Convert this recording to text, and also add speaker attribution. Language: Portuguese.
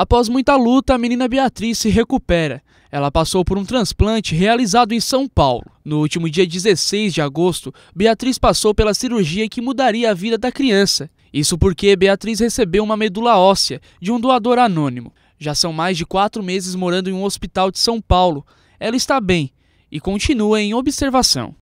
Speaker 1: Após muita luta, a menina Beatriz se recupera. Ela passou por um transplante realizado em São Paulo. No último dia 16 de agosto, Beatriz passou pela cirurgia que mudaria a vida da criança. Isso porque Beatriz recebeu uma medula óssea de um doador anônimo. Já são mais de quatro meses morando em um hospital de São Paulo. Ela está bem e continua em observação.